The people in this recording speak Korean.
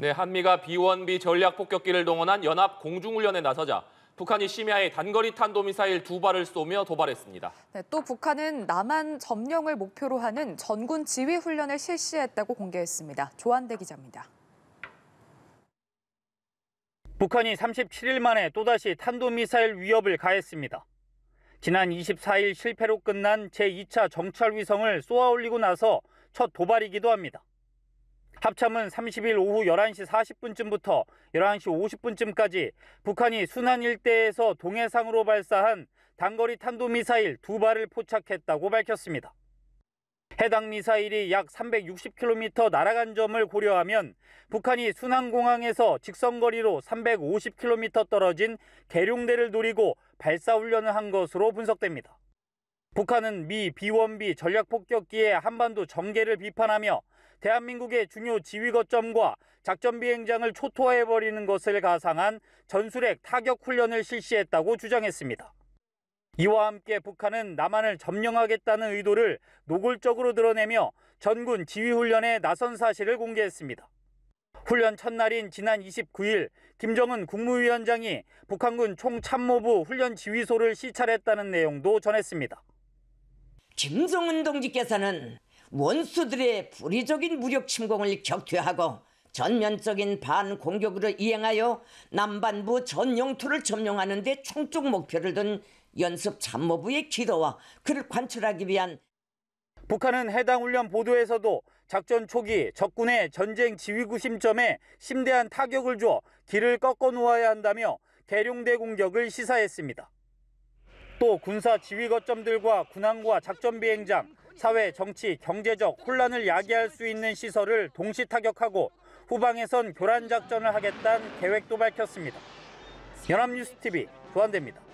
네, 한미가 비원비 전략 폭격기를 동원한 연합 공중훈련에 나서자 북한이 심야에 단거리 탄도미사일 두 발을 쏘며 도발했습니다. 네, 또 북한은 남한 점령을 목표로 하는 전군 지휘 훈련을 실시했다고 공개했습니다. 조한대 기자입니다. 북한이 37일 만에 또다시 탄도미사일 위협을 가했습니다. 지난 24일 실패로 끝난 제2차 정찰 위성을 쏘아올리고 나서 첫 도발이기도 합니다. 합참은 30일 오후 11시 40분쯤부터 11시 50분쯤까지 북한이 순안 일대에서 동해상으로 발사한 단거리 탄도미사일 두 발을 포착했다고 밝혔습니다. 해당 미사일이 약 360km 날아간 점을 고려하면 북한이 순안공항에서 직선거리로 350km 떨어진 계룡대를 노리고 발사 훈련을 한 것으로 분석됩니다. 북한은 미 비원비 전략폭격기의 한반도 전개를 비판하며 대한민국의 중요 지휘 거점과 작전 비행장을 초토화해버리는 것을 가상한 전술핵 타격 훈련을 실시했다고 주장했습니다. 이와 함께 북한은 남한을 점령하겠다는 의도를 노골적으로 드러내며 전군 지휘훈련에 나선 사실을 공개했습니다. 훈련 첫날인 지난 29일 김정은 국무위원장이 북한군 총참모부 훈련 지휘소를 시찰했다는 내용도 전했습니다. 김성은 동지께서는 원수들의 불의적인 무력 침공을 격퇴하고 전면적인 반공격으로 이행하여 남반부 전 영토를 점령하는 데 총적 목표를 둔 연습 참모부의 기도와 그를 관철하기 위한 북한은 해당 훈련 보도에서도 작전 초기 적군의 전쟁 지휘구 심점에 심대한 타격을 줘 길을 꺾어 놓아야 한다며 계룡대 공격을 시사했습니다. 또 군사 지휘 거점들과 군항과 작전 비행장, 사회, 정치, 경제적 혼란을 야기할 수 있는 시설을 동시 타격하고 후방에선 교란 작전을 하겠다는 계획도 밝혔습니다. 연합뉴스TV 조한대입니다.